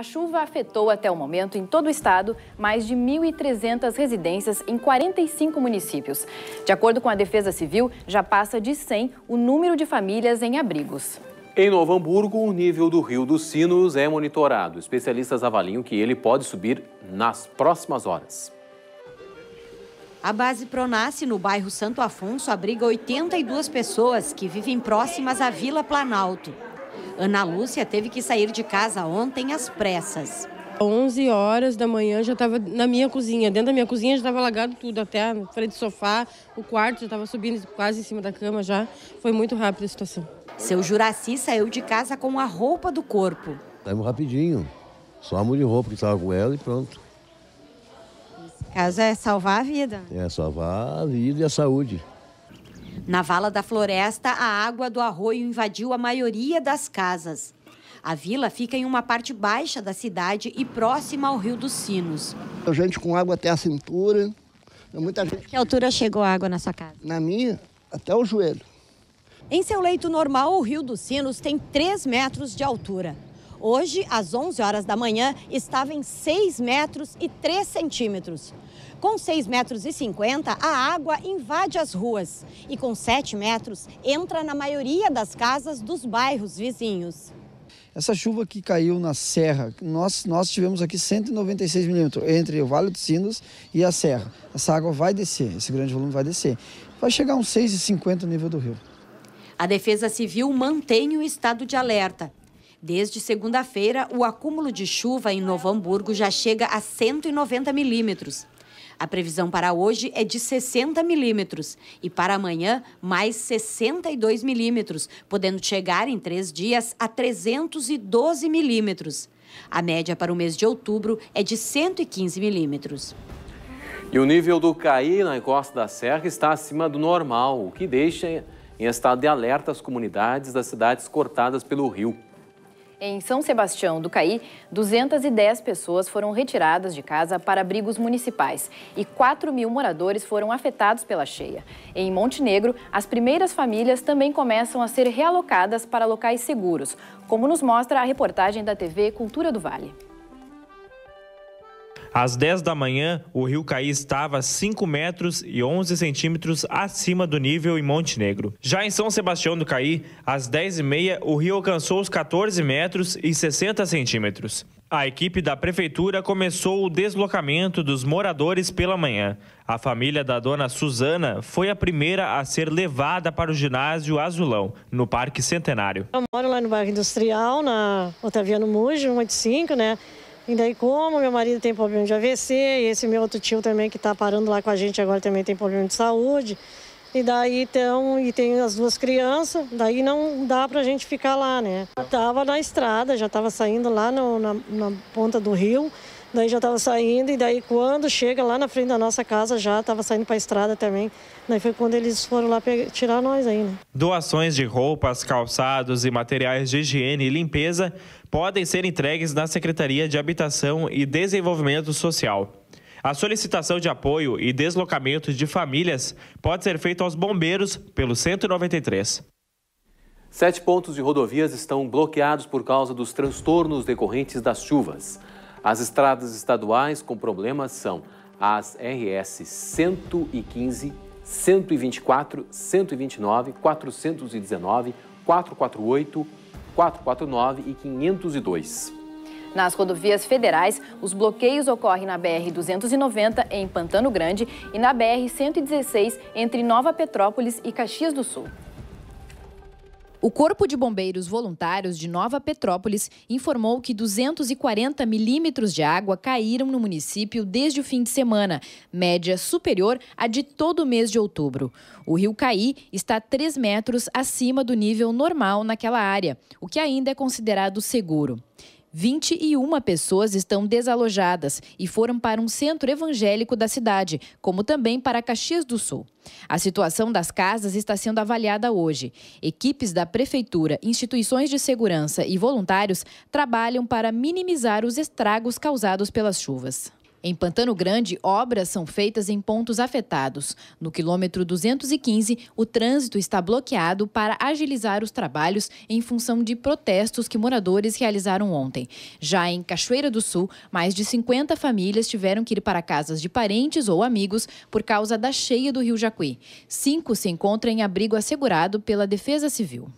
A chuva afetou até o momento em todo o estado mais de 1.300 residências em 45 municípios. De acordo com a Defesa Civil, já passa de 100 o número de famílias em abrigos. Em Novo Hamburgo, o nível do Rio dos Sinos é monitorado. Especialistas avaliam que ele pode subir nas próximas horas. A base Pronasce no bairro Santo Afonso, abriga 82 pessoas que vivem próximas à Vila Planalto. Ana Lúcia teve que sair de casa ontem às pressas. 11 horas da manhã já estava na minha cozinha. Dentro da minha cozinha já estava alagado tudo, até a frente do sofá, o quarto já estava subindo quase em cima da cama já. Foi muito rápida a situação. Seu Juraci saiu de casa com a roupa do corpo. Saímos rapidinho. Só a de roupa que estava com ela e pronto. Esse caso é salvar a vida. É, salvar a vida e a saúde. Na vala da floresta, a água do arroio invadiu a maioria das casas. A vila fica em uma parte baixa da cidade e próxima ao Rio dos Sinos. A gente com água até a cintura. Muita gente... Que altura chegou a água na sua casa? Na minha, até o joelho. Em seu leito normal, o Rio dos Sinos tem 3 metros de altura. Hoje, às 11 horas da manhã, estava em 6 metros e 3 centímetros. Com 6,50 metros, e 50, a água invade as ruas e com 7 metros entra na maioria das casas dos bairros vizinhos. Essa chuva que caiu na serra, nós, nós tivemos aqui 196 milímetros entre o Vale dos Sinos e a serra. Essa água vai descer, esse grande volume vai descer. Vai chegar uns 6,50 no nível do rio. A Defesa Civil mantém o estado de alerta. Desde segunda-feira, o acúmulo de chuva em Novo Hamburgo já chega a 190 milímetros. A previsão para hoje é de 60 milímetros e para amanhã mais 62 milímetros, podendo chegar em três dias a 312 milímetros. A média para o mês de outubro é de 115 milímetros. E o nível do CAI na encosta da Serra está acima do normal, o que deixa em estado de alerta as comunidades das cidades cortadas pelo rio. Em São Sebastião do Caí, 210 pessoas foram retiradas de casa para abrigos municipais e 4 mil moradores foram afetados pela cheia. Em Montenegro, as primeiras famílias também começam a ser realocadas para locais seguros, como nos mostra a reportagem da TV Cultura do Vale. Às 10 da manhã, o rio Caí estava 5 metros e 11 centímetros acima do nível em Montenegro. Já em São Sebastião do Caí, às 10 e meia, o rio alcançou os 14 metros e 60 centímetros. A equipe da prefeitura começou o deslocamento dos moradores pela manhã. A família da dona Suzana foi a primeira a ser levada para o ginásio Azulão, no Parque Centenário. Eu moro lá no bairro industrial, na Otaviano Mujo, 185, né? E daí, como meu marido tem problema de AVC, e esse meu outro tio também que está parando lá com a gente agora também tem problema de saúde, e daí então, e tem as duas crianças, daí não dá pra gente ficar lá, né? Eu tava na estrada, já tava saindo lá no, na, na ponta do rio, daí já tava saindo, e daí quando chega lá na frente da nossa casa, já tava saindo pra estrada também. Daí foi quando eles foram lá pegar, tirar nós aí, né? Doações de roupas, calçados e materiais de higiene e limpeza podem ser entregues na Secretaria de Habitação e Desenvolvimento Social. A solicitação de apoio e deslocamentos de famílias pode ser feita aos bombeiros pelo 193. Sete pontos de rodovias estão bloqueados por causa dos transtornos decorrentes das chuvas. As estradas estaduais com problemas são as RS 115, 124, 129, 419, 448, 449 e 502. Nas rodovias federais, os bloqueios ocorrem na BR-290 em Pantano Grande e na BR-116 entre Nova Petrópolis e Caxias do Sul. O Corpo de Bombeiros Voluntários de Nova Petrópolis informou que 240 milímetros de água caíram no município desde o fim de semana, média superior à de todo o mês de outubro. O rio Caí está 3 metros acima do nível normal naquela área, o que ainda é considerado seguro. 21 pessoas estão desalojadas e foram para um centro evangélico da cidade, como também para Caxias do Sul. A situação das casas está sendo avaliada hoje. Equipes da prefeitura, instituições de segurança e voluntários trabalham para minimizar os estragos causados pelas chuvas. Em Pantano Grande, obras são feitas em pontos afetados. No quilômetro 215, o trânsito está bloqueado para agilizar os trabalhos em função de protestos que moradores realizaram ontem. Já em Cachoeira do Sul, mais de 50 famílias tiveram que ir para casas de parentes ou amigos por causa da cheia do Rio Jacuí. Cinco se encontram em abrigo assegurado pela Defesa Civil.